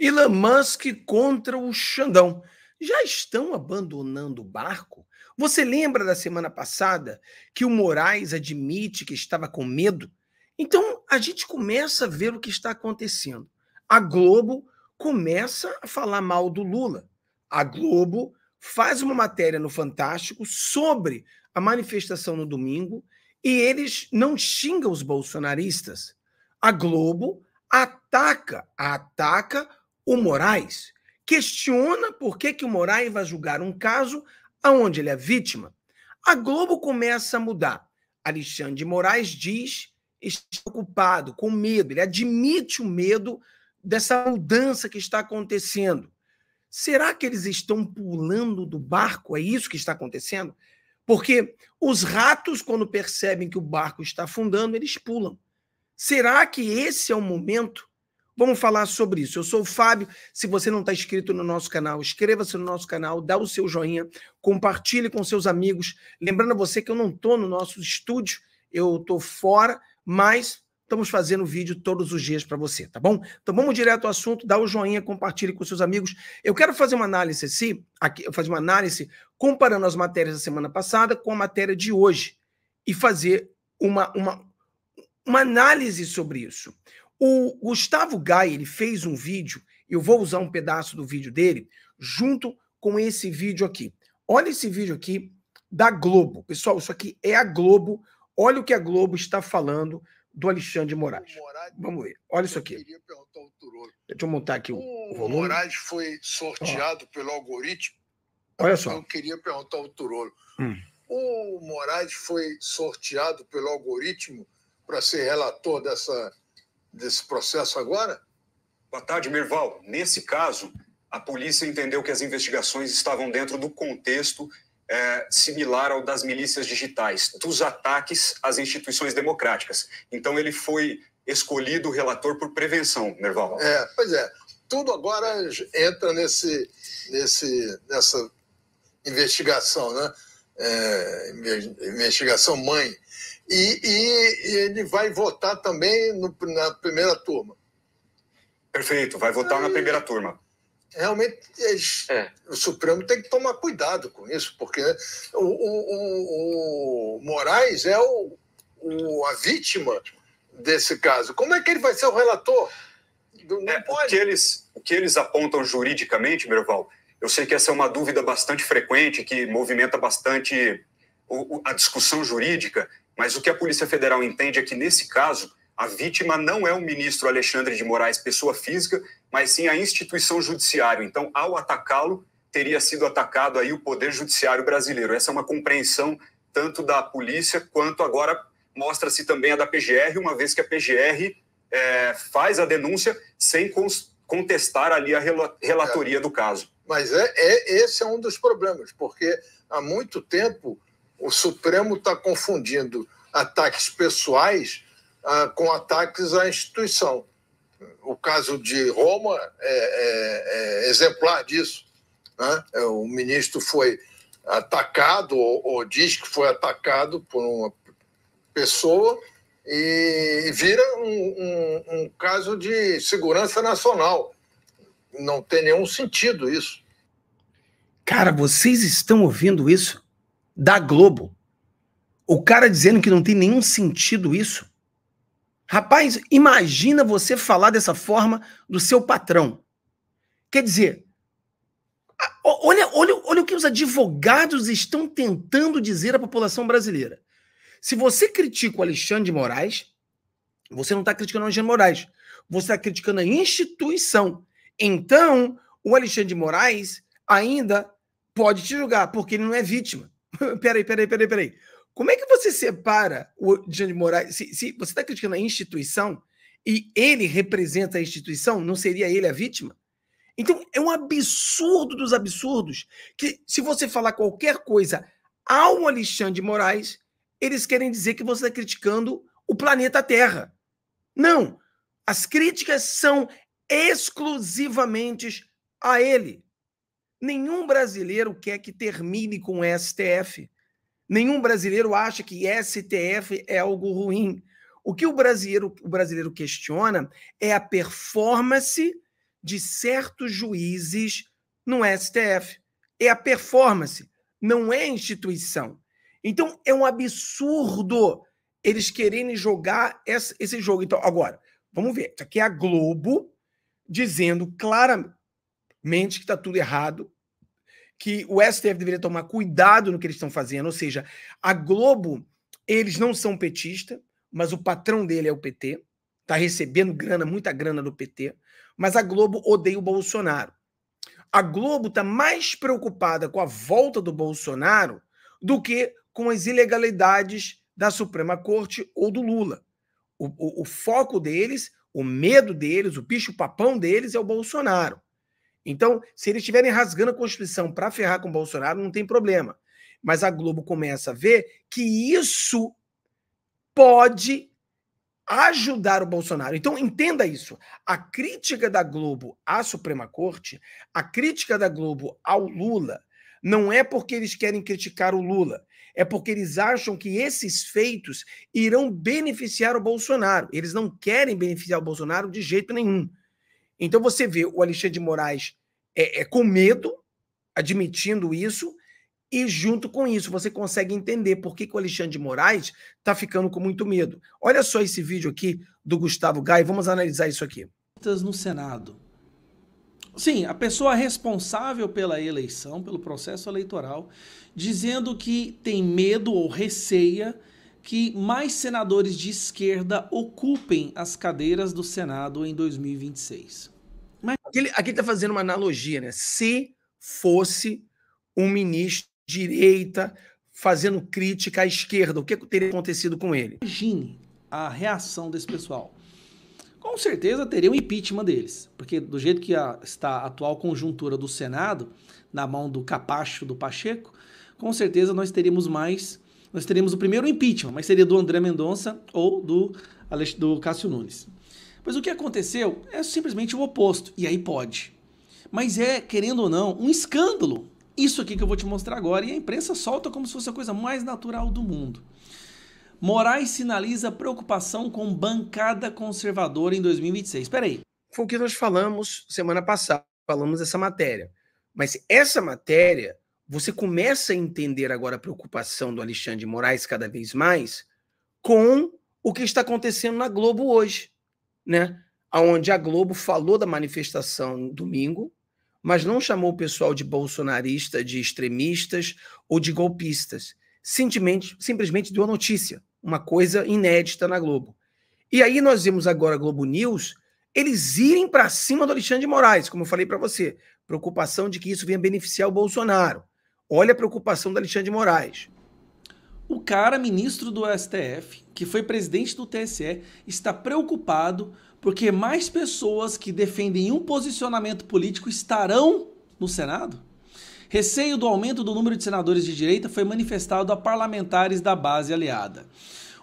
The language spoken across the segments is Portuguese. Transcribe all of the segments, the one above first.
Elon Musk contra o Xandão. Já estão abandonando o barco? Você lembra da semana passada que o Moraes admite que estava com medo? Então a gente começa a ver o que está acontecendo. A Globo começa a falar mal do Lula. A Globo faz uma matéria no Fantástico sobre a manifestação no domingo e eles não xingam os bolsonaristas. A Globo ataca, ataca o Moraes questiona por que, que o Moraes vai julgar um caso aonde ele é vítima. A Globo começa a mudar. Alexandre de Moraes diz está ocupado, com medo, ele admite o medo dessa mudança que está acontecendo. Será que eles estão pulando do barco? É isso que está acontecendo? Porque os ratos, quando percebem que o barco está afundando, eles pulam. Será que esse é o momento Vamos falar sobre isso. Eu sou o Fábio. Se você não está inscrito no nosso canal, inscreva-se no nosso canal, dá o seu joinha, compartilhe com seus amigos. Lembrando a você que eu não estou no nosso estúdio, eu estou fora, mas estamos fazendo vídeo todos os dias para você, tá bom? Então vamos direto ao assunto, dá o joinha, compartilhe com seus amigos. Eu quero fazer uma análise assim, aqui, fazer uma análise comparando as matérias da semana passada com a matéria de hoje e fazer uma, uma, uma análise sobre isso. O Gustavo Gai, ele fez um vídeo, eu vou usar um pedaço do vídeo dele, junto com esse vídeo aqui. Olha esse vídeo aqui da Globo. Pessoal, isso aqui é a Globo. Olha o que a Globo está falando do Alexandre Moraes. Moraes. Vamos ver. Olha isso aqui. Deixa eu montar aqui o, o volume. O Moraes foi sorteado oh. pelo algoritmo. Olha só. Eu queria perguntar ao Turolo. Hum. O Moraes foi sorteado pelo algoritmo para ser relator dessa desse processo agora? Boa tarde, Merval Nesse caso, a polícia entendeu que as investigações estavam dentro do contexto é, similar ao das milícias digitais, dos ataques às instituições democráticas. Então, ele foi escolhido o relator por prevenção, Nerval. É, pois é. Tudo agora entra nesse, nesse, nessa investigação, né? É, investigação mãe e, e, ele vai votar também no, na primeira turma. Perfeito, vai votar Aí, na primeira turma. Realmente, é. o Supremo tem que tomar cuidado com isso, porque o, o, o, o Moraes é o, a vítima desse caso. Como é que ele vai ser o relator? Não é, pode. O que, eles, o que eles apontam juridicamente, Merval, eu sei que essa é uma dúvida bastante frequente, que movimenta bastante a discussão jurídica, mas o que a Polícia Federal entende é que, nesse caso, a vítima não é o ministro Alexandre de Moraes, pessoa física, mas sim a instituição judiciária. Então, ao atacá-lo, teria sido atacado aí o poder judiciário brasileiro. Essa é uma compreensão tanto da polícia quanto agora mostra-se também a da PGR, uma vez que a PGR é, faz a denúncia sem contestar ali a relatoria do caso. Mas é, é, esse é um dos problemas, porque há muito tempo o Supremo está confundindo ataques pessoais ah, com ataques à instituição. O caso de Roma é, é, é exemplar disso. Né? É, o ministro foi atacado, ou, ou, diz que foi atacado por uma pessoa, e vira um, um, um caso de segurança nacional. Não tem nenhum sentido isso. Cara, vocês estão ouvindo isso? da Globo. O cara dizendo que não tem nenhum sentido isso. Rapaz, imagina você falar dessa forma do seu patrão. Quer dizer, olha, olha, olha o que os advogados estão tentando dizer à população brasileira. Se você critica o Alexandre de Moraes, você não está criticando o Alexandre de Moraes, você está criticando a instituição. Então, o Alexandre de Moraes ainda pode te julgar, porque ele não é vítima. peraí, peraí, peraí, peraí. Como é que você separa o Alexandre de Moraes? Se, se você está criticando a instituição e ele representa a instituição, não seria ele a vítima? Então, é um absurdo dos absurdos que, se você falar qualquer coisa ao Alexandre de Moraes, eles querem dizer que você está criticando o planeta Terra. Não! As críticas são exclusivamente a ele. Nenhum brasileiro quer que termine com o STF. Nenhum brasileiro acha que STF é algo ruim. O que o brasileiro, o brasileiro questiona é a performance de certos juízes no STF. É a performance, não é a instituição. Então é um absurdo eles quererem jogar esse jogo. Então, agora, vamos ver. Isso aqui é a Globo dizendo claramente mente que está tudo errado, que o STF deveria tomar cuidado no que eles estão fazendo, ou seja, a Globo, eles não são petista, mas o patrão dele é o PT, está recebendo grana, muita grana do PT, mas a Globo odeia o Bolsonaro. A Globo está mais preocupada com a volta do Bolsonaro do que com as ilegalidades da Suprema Corte ou do Lula. O, o, o foco deles, o medo deles, o bicho-papão deles é o Bolsonaro. Então, se eles estiverem rasgando a Constituição para ferrar com o Bolsonaro, não tem problema. Mas a Globo começa a ver que isso pode ajudar o Bolsonaro. Então, entenda isso. A crítica da Globo à Suprema Corte, a crítica da Globo ao Lula, não é porque eles querem criticar o Lula, é porque eles acham que esses feitos irão beneficiar o Bolsonaro. Eles não querem beneficiar o Bolsonaro de jeito nenhum. Então você vê o Alexandre de Moraes é, é, com medo, admitindo isso, e junto com isso você consegue entender por que, que o Alexandre de Moraes está ficando com muito medo. Olha só esse vídeo aqui do Gustavo Gai, vamos analisar isso aqui. No Senado. Sim, a pessoa responsável pela eleição, pelo processo eleitoral, dizendo que tem medo ou receia que mais senadores de esquerda ocupem as cadeiras do Senado em 2026. Mas... Aqui, está fazendo uma analogia, né? Se fosse um ministro de direita fazendo crítica à esquerda, o que teria acontecido com ele? Imagine a reação desse pessoal. Com certeza teria um impeachment deles, porque do jeito que a, está a atual conjuntura do Senado, na mão do capacho do Pacheco, com certeza nós teríamos mais nós teríamos o primeiro impeachment, mas seria do André Mendonça ou do, do Cássio Nunes. Mas o que aconteceu é simplesmente o oposto, e aí pode. Mas é, querendo ou não, um escândalo. Isso aqui que eu vou te mostrar agora, e a imprensa solta como se fosse a coisa mais natural do mundo. Moraes sinaliza preocupação com bancada conservadora em 2026. Espera aí. Foi o que nós falamos semana passada, falamos essa matéria. Mas essa matéria você começa a entender agora a preocupação do Alexandre de Moraes cada vez mais com o que está acontecendo na Globo hoje, né? Onde a Globo falou da manifestação domingo, mas não chamou o pessoal de bolsonarista, de extremistas ou de golpistas. Simplesmente, simplesmente deu a notícia, uma coisa inédita na Globo. E aí nós vemos agora a Globo News eles irem para cima do Alexandre de Moraes, como eu falei para você, preocupação de que isso venha beneficiar o Bolsonaro. Olha a preocupação do Alexandre de Moraes. O cara, ministro do STF, que foi presidente do TSE, está preocupado porque mais pessoas que defendem um posicionamento político estarão no Senado? Receio do aumento do número de senadores de direita foi manifestado a parlamentares da base aliada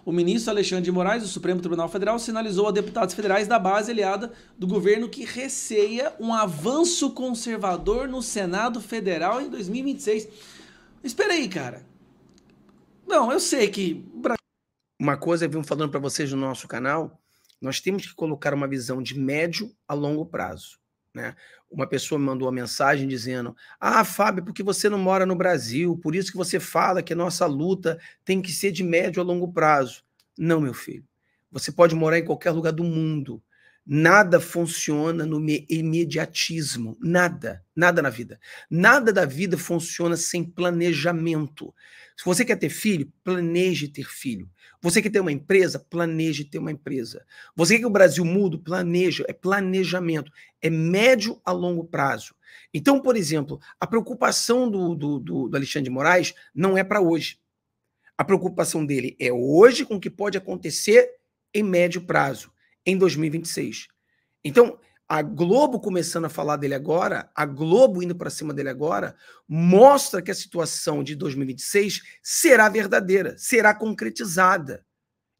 o ministro Alexandre de Moraes, do Supremo Tribunal Federal, sinalizou a deputados federais da base aliada do governo que receia um avanço conservador no Senado Federal em 2026. Espera aí, cara. Não, eu sei que. Uma coisa eu vim falando para vocês no nosso canal, nós temos que colocar uma visão de médio a longo prazo. Né? Uma pessoa me mandou uma mensagem dizendo: Ah, Fábio, porque você não mora no Brasil, por isso que você fala que a nossa luta tem que ser de médio a longo prazo. Não, meu filho. Você pode morar em qualquer lugar do mundo. Nada funciona no imediatismo. Nada. Nada na vida. Nada da vida funciona sem planejamento. Se você quer ter filho, planeje ter filho. Você quer ter uma empresa, planeje ter uma empresa. Você quer que o Brasil mude, planeja. É planejamento. É médio a longo prazo. Então, por exemplo, a preocupação do, do, do Alexandre de Moraes não é para hoje. A preocupação dele é hoje com o que pode acontecer em médio prazo, em 2026. Então, a Globo começando a falar dele agora, a Globo indo para cima dele agora, mostra que a situação de 2026 será verdadeira, será concretizada.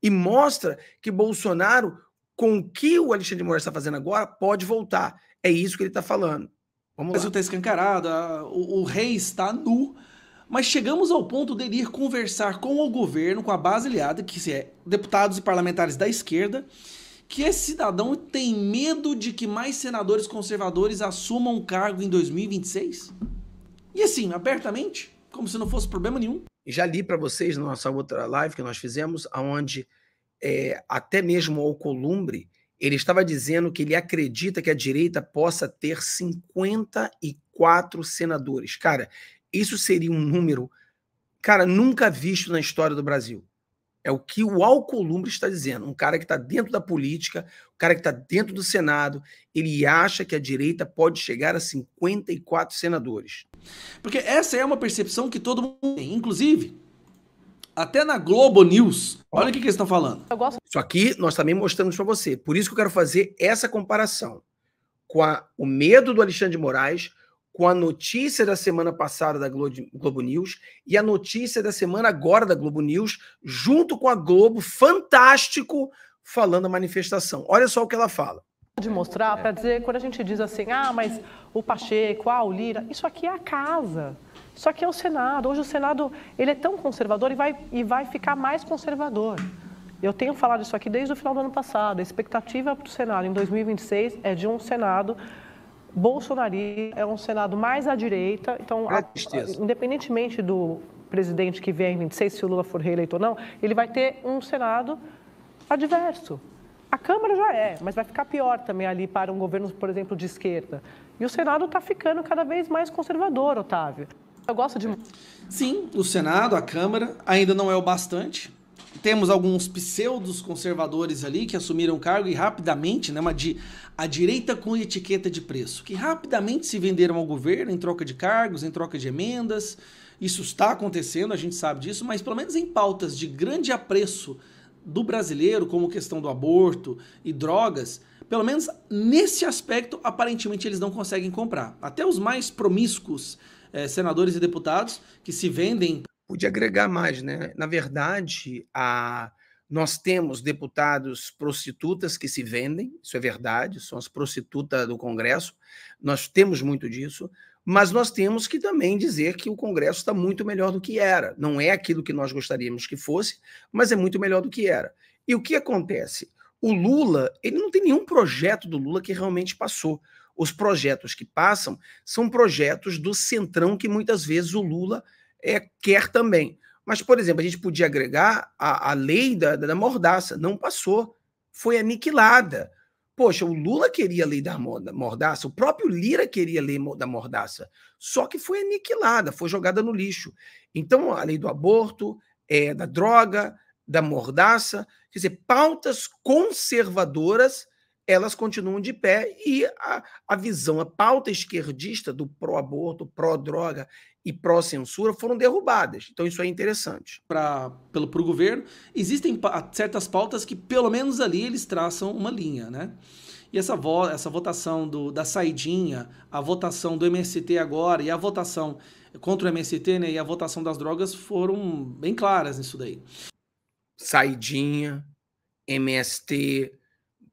E mostra que Bolsonaro, com o que o Alexandre de Moraes está fazendo agora, pode voltar. É isso que ele está falando. Vamos o Brasil está escancarado, o, o rei está nu mas chegamos ao ponto dele ir conversar com o governo, com a base aliada, que é deputados e parlamentares da esquerda, que esse cidadão tem medo de que mais senadores conservadores assumam cargo em 2026? E assim, abertamente, como se não fosse problema nenhum. Já li para vocês na nossa outra live que nós fizemos, aonde é, até mesmo o Columbre, ele estava dizendo que ele acredita que a direita possa ter 54 senadores. Cara, isso seria um número, cara, nunca visto na história do Brasil. É o que o Alcolumbre está dizendo. Um cara que está dentro da política, um cara que está dentro do Senado, ele acha que a direita pode chegar a 54 senadores. Porque essa é uma percepção que todo mundo tem. Inclusive, até na Globo News. Olha o que, que eles estão falando. Isso aqui nós também mostramos para você. Por isso que eu quero fazer essa comparação com a, o medo do Alexandre de Moraes com a notícia da semana passada da Globo News e a notícia da semana agora da Globo News, junto com a Globo, fantástico, falando a manifestação. Olha só o que ela fala. De mostrar para dizer, quando a gente diz assim, ah, mas o Pacheco, ah, o Lira, isso aqui é a casa. Isso aqui é o Senado. Hoje o Senado ele é tão conservador e vai, e vai ficar mais conservador. Eu tenho falado isso aqui desde o final do ano passado. A expectativa para o Senado em 2026 é de um Senado bolsonarista, é um Senado mais à direita. Então, é a, independentemente do presidente que vem, em 26, se o Lula for reeleito ou não, ele vai ter um Senado adverso. A Câmara já é, mas vai ficar pior também ali para um governo, por exemplo, de esquerda. E o Senado está ficando cada vez mais conservador, Otávio. Eu gosto de. Sim, o Senado, a Câmara, ainda não é o bastante temos alguns pseudos conservadores ali que assumiram cargo e rapidamente, né, uma de, a direita com etiqueta de preço, que rapidamente se venderam ao governo em troca de cargos, em troca de emendas. Isso está acontecendo, a gente sabe disso, mas pelo menos em pautas de grande apreço do brasileiro, como questão do aborto e drogas, pelo menos nesse aspecto, aparentemente eles não conseguem comprar. Até os mais promíscuos eh, senadores e deputados que se vendem podia agregar mais, né? É. Na verdade, a, nós temos deputados prostitutas que se vendem, isso é verdade, são as prostitutas do Congresso, nós temos muito disso, mas nós temos que também dizer que o Congresso está muito melhor do que era. Não é aquilo que nós gostaríamos que fosse, mas é muito melhor do que era. E o que acontece? O Lula, ele não tem nenhum projeto do Lula que realmente passou. Os projetos que passam são projetos do centrão que muitas vezes o Lula é, quer também. Mas, por exemplo, a gente podia agregar a, a lei da, da mordaça. Não passou. Foi aniquilada. Poxa, o Lula queria a lei da mordaça, o próprio Lira queria a lei da mordaça, só que foi aniquilada, foi jogada no lixo. Então, a lei do aborto, é, da droga, da mordaça, quer dizer, pautas conservadoras, elas continuam de pé e a, a visão, a pauta esquerdista do pró-aborto, pró-droga e pró-censura foram derrubadas. Então isso é interessante. Para pelo pro governo, existem certas pautas que pelo menos ali eles traçam uma linha, né? E essa, vo essa votação do, da saidinha, a votação do MST agora e a votação contra o MST, né, e a votação das drogas foram bem claras nisso daí. Saidinha, MST,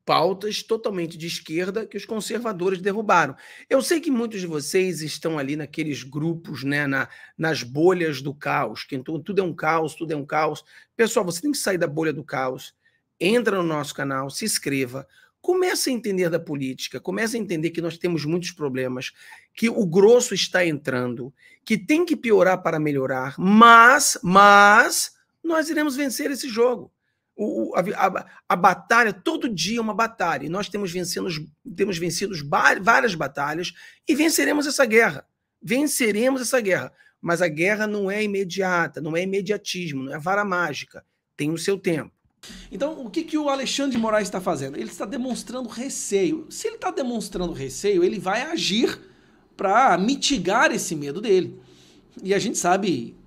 pautas totalmente de esquerda que os conservadores derrubaram. Eu sei que muitos de vocês estão ali naqueles grupos, né, na, nas bolhas do caos, que então, tudo é um caos, tudo é um caos. Pessoal, você tem que sair da bolha do caos. Entra no nosso canal, se inscreva, começa a entender da política, começa a entender que nós temos muitos problemas, que o grosso está entrando, que tem que piorar para melhorar, mas, mas nós iremos vencer esse jogo o, a, a, a, batalha, todo dia é uma batalha, e nós temos vencido, temos vencido várias batalhas e venceremos essa guerra. Venceremos essa guerra. Mas a guerra não é imediata, não é imediatismo, não é vara mágica. Tem o seu tempo. Então, o que, que o Alexandre de Moraes está fazendo? Ele está demonstrando receio. Se ele está demonstrando receio, ele vai agir para mitigar esse medo dele. E a gente sabe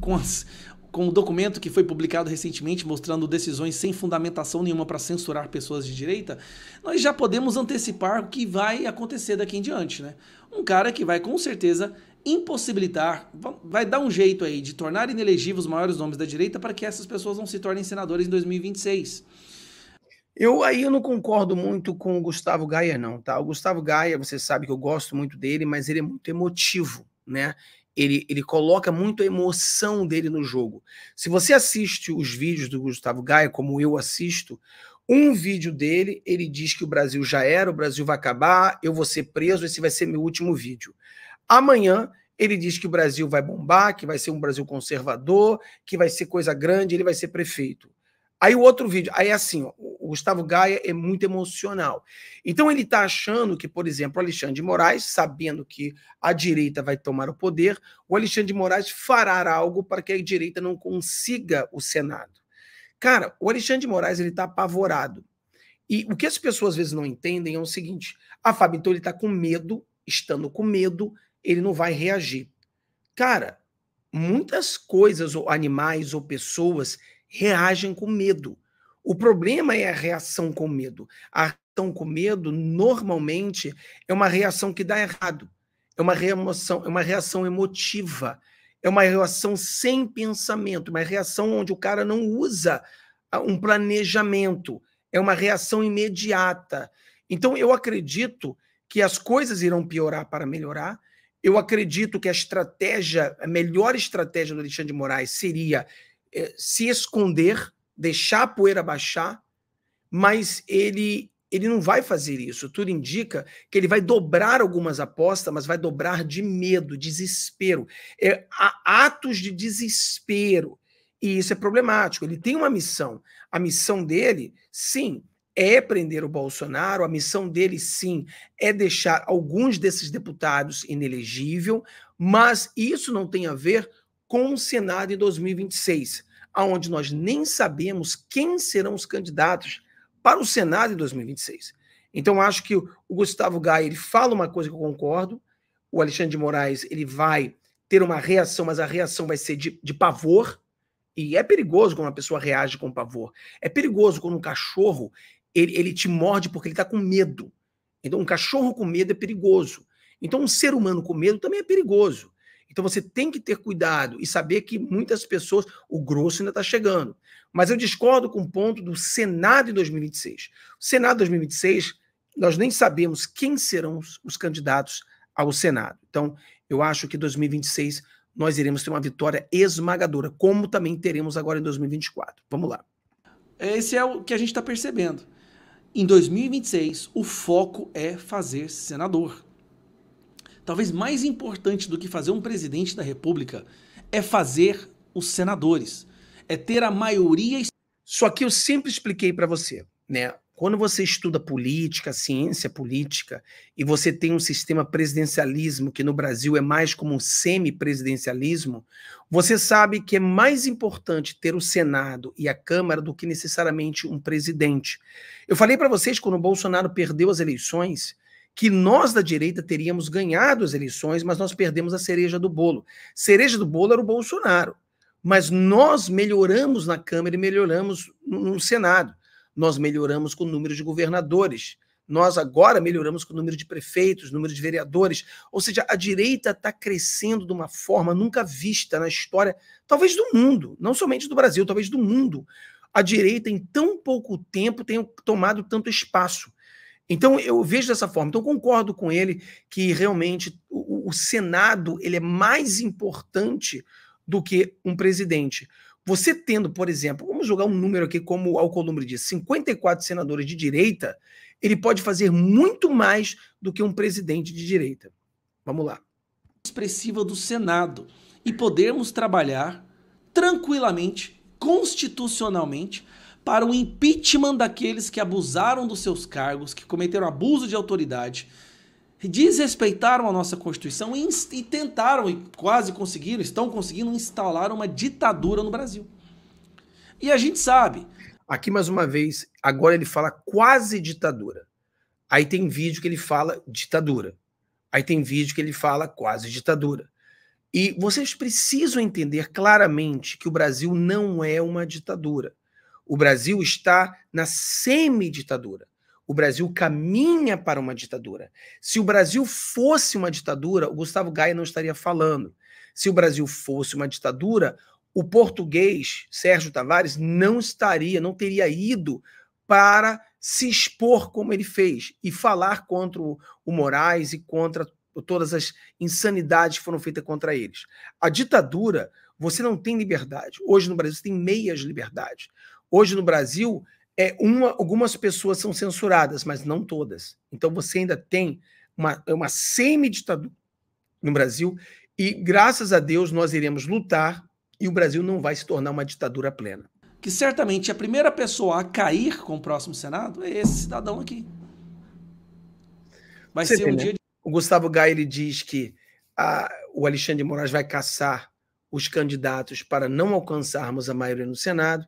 com as, com um documento que foi publicado recentemente mostrando decisões sem fundamentação nenhuma para censurar pessoas de direita, nós já podemos antecipar o que vai acontecer daqui em diante, né? Um cara que vai com certeza impossibilitar, vai dar um jeito aí de tornar inelegíveis os maiores nomes da direita para que essas pessoas não se tornem senadores em 2026. Eu aí eu não concordo muito com o Gustavo Gaia não, tá? O Gustavo Gaia, você sabe que eu gosto muito dele, mas ele é muito emotivo, né? ele, ele coloca muito a emoção dele no jogo. Se você assiste os vídeos do Gustavo Gaia, como eu assisto, um vídeo dele, ele diz que o Brasil já era, o Brasil vai acabar, eu vou ser preso, esse vai ser meu último vídeo. Amanhã, ele diz que o Brasil vai bombar, que vai ser um Brasil conservador, que vai ser coisa grande, ele vai ser prefeito. Aí o outro vídeo, aí é assim, ó, o Gustavo Gaia é muito emocional. Então ele está achando que, por exemplo, o Alexandre de Moraes, sabendo que a direita vai tomar o poder, o Alexandre de Moraes fará algo para que a direita não consiga o Senado. Cara, o Alexandre de Moraes ele está apavorado. E o que as pessoas às vezes não entendem é o seguinte: a ah, Fábio, então ele está com medo, estando com medo, ele não vai reagir. Cara, muitas coisas, ou animais, ou pessoas reagem com medo. O problema é a reação com medo. A reação com medo, normalmente, é uma reação que dá errado. É uma, reação, é uma reação emotiva. É uma reação sem pensamento. Uma reação onde o cara não usa ah, um planejamento. É uma reação imediata. Então, eu acredito que as coisas irão piorar para melhorar. Eu acredito que a estratégia, a melhor estratégia do Alexandre de Moraes seria é, se esconder, deixar a poeira baixar, mas ele ele não vai fazer isso. Tudo indica que ele vai dobrar algumas apostas, mas vai dobrar de medo, desespero, é, atos de desespero. E isso é problemático. Ele tem uma missão. A missão dele, sim, é prender o Bolsonaro, a missão dele, sim, é deixar alguns desses deputados inelegível, mas isso não tem a ver com o Senado em 2026, aonde nós nem sabemos quem serão os candidatos para o Senado em 2026. Então, acho que o Gustavo Gaia ele fala uma coisa que eu concordo, o Alexandre de Moraes ele vai ter uma reação, mas a reação vai ser de, de pavor, e é perigoso quando uma pessoa reage com pavor. É perigoso quando um cachorro ele, ele te morde porque ele está com medo. Então, um cachorro com medo é perigoso. Então, um ser humano com medo também é perigoso. Então você tem que ter cuidado e saber que muitas pessoas, o grosso ainda está chegando. Mas eu discordo com o ponto do Senado em 2026. O Senado 2026, nós nem sabemos quem serão os candidatos ao Senado. Então, eu acho que 2026 nós iremos ter uma vitória esmagadora, como também teremos agora em 2024. Vamos lá. Esse é o que a gente está percebendo. Em 2026, o foco é fazer senador talvez mais importante do que fazer um presidente da República é fazer os senadores, é ter a maioria. Só que eu sempre expliquei para você, né? Quando você estuda política, ciência política, e você tem um sistema presidencialismo que no Brasil é mais como um semi-presidencialismo, você sabe que é mais importante ter o Senado e a Câmara do que necessariamente um presidente. Eu falei para vocês quando o Bolsonaro perdeu as eleições, que nós da direita teríamos ganhado as eleições, mas nós perdemos a cereja do bolo. Cereja do bolo era o Bolsonaro, mas nós melhoramos na Câmara e melhoramos no Senado. Nós melhoramos com o número de governadores. Nós agora melhoramos com o número de prefeitos, número de vereadores. Ou seja, a direita está crescendo de uma forma nunca vista na história, talvez do mundo, não somente do Brasil, talvez do mundo. A direita, em tão pouco tempo, tem tomado tanto espaço. Então eu vejo dessa forma. Então concordo com ele que realmente o, o, Senado ele é mais importante do que um presidente. Você tendo, por exemplo, vamos jogar um número aqui como o Alcolumbre diz, 54 senadores de direita, ele pode fazer muito mais do que um presidente de direita. Vamos lá. Expressiva do Senado e podermos trabalhar tranquilamente, constitucionalmente, para o impeachment daqueles que abusaram dos seus cargos, que cometeram abuso de autoridade, desrespeitaram a nossa Constituição e, e tentaram, e quase conseguiram, estão conseguindo instalar uma ditadura no Brasil. E a gente sabe. Aqui, mais uma vez, agora ele fala quase ditadura. Aí tem vídeo que ele fala ditadura. Aí tem vídeo que ele fala quase ditadura. E vocês precisam entender claramente que o Brasil não é uma ditadura. O Brasil está na semi-ditadura. O Brasil caminha para uma ditadura. Se o Brasil fosse uma ditadura, o Gustavo Gaia não estaria falando. Se o Brasil fosse uma ditadura, o português Sérgio Tavares não estaria, não teria ido para se expor como ele fez e falar contra o Moraes e contra todas as insanidades que foram feitas contra eles. A ditadura, você não tem liberdade. Hoje no Brasil você tem meias liberdades. Hoje no Brasil, é uma, algumas pessoas são censuradas, mas não todas. Então você ainda tem uma, uma semi-ditadura no Brasil e, graças a Deus, nós iremos lutar e o Brasil não vai se tornar uma ditadura plena. Que certamente a primeira pessoa a cair com o próximo Senado é esse cidadão aqui. Vai você ser um né? dia de... O Gustavo Gaia diz que a, ah, o Alexandre de Moraes vai caçar os candidatos para não alcançarmos a maioria no Senado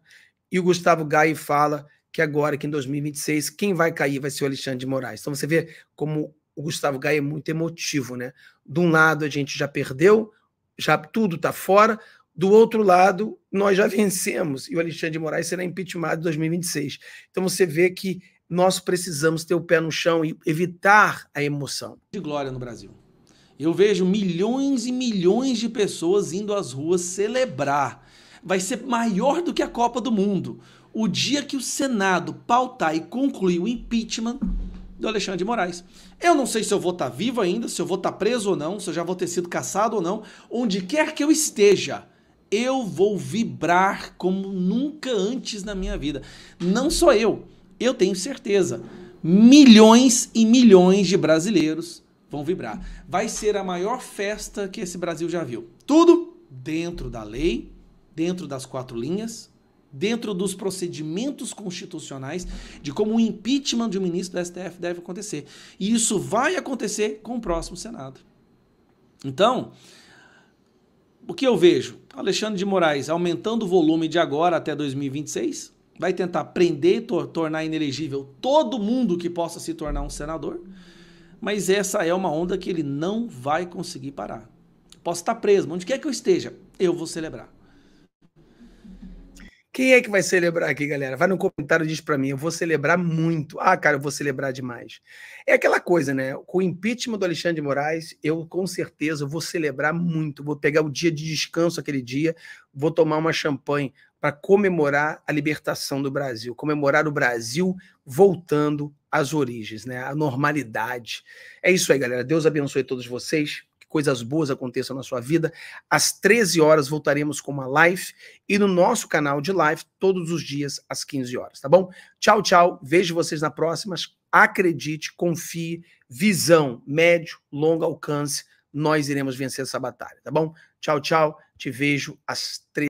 e o Gustavo Gai fala que agora, que em 2026, quem vai cair vai ser o Alexandre de Moraes. Então você vê como o Gustavo Gai é muito emotivo, né? De um lado a gente já perdeu, já tudo está fora. Do outro lado, nós já vencemos e o Alexandre de Moraes será impeachmentado em 2026. Então você vê que nós precisamos ter o pé no chão e evitar a emoção. De glória no Brasil. Eu vejo milhões e milhões de pessoas indo às ruas celebrar vai ser maior do que a Copa do Mundo. O dia que o Senado pautar e concluir o impeachment do Alexandre de Moraes. Eu não sei se eu vou estar tá vivo ainda, se eu vou estar tá preso ou não, se eu já vou ter sido caçado ou não. Onde quer que eu esteja, eu vou vibrar como nunca antes na minha vida. Não só eu, eu tenho certeza. Milhões e milhões de brasileiros vão vibrar. Vai ser a maior festa que esse Brasil já viu. Tudo dentro da lei, dentro das quatro linhas, dentro dos procedimentos constitucionais de como o impeachment de um ministro do STF deve acontecer. E isso vai acontecer com o próximo Senado. Então, o que eu vejo? Alexandre de Moraes aumentando o volume de agora até 2026, vai tentar prender e tor tornar inelegível todo mundo que possa se tornar um senador, mas essa é uma onda que ele não vai conseguir parar. Posso estar preso, onde quer que eu esteja, eu vou celebrar. Quem é que vai celebrar aqui, galera? Vai no comentário e diz para mim, eu vou celebrar muito. Ah, cara, eu vou celebrar demais. É aquela coisa, né? Com o impeachment do Alexandre de Moraes, eu com certeza vou celebrar muito. Vou pegar o dia de descanso aquele dia, vou tomar uma champanhe para comemorar a libertação do Brasil, comemorar o Brasil voltando às origens, né? A normalidade. É isso aí, galera. Deus abençoe todos vocês coisas boas aconteçam na sua vida. Às 13 horas voltaremos com uma live e no nosso canal de live todos os dias às 15 horas, tá bom? Tchau, tchau. Vejo vocês na próxima. Acredite, confie, visão, médio, longo alcance. Nós iremos vencer essa batalha, tá bom? Tchau, tchau. Te vejo às 13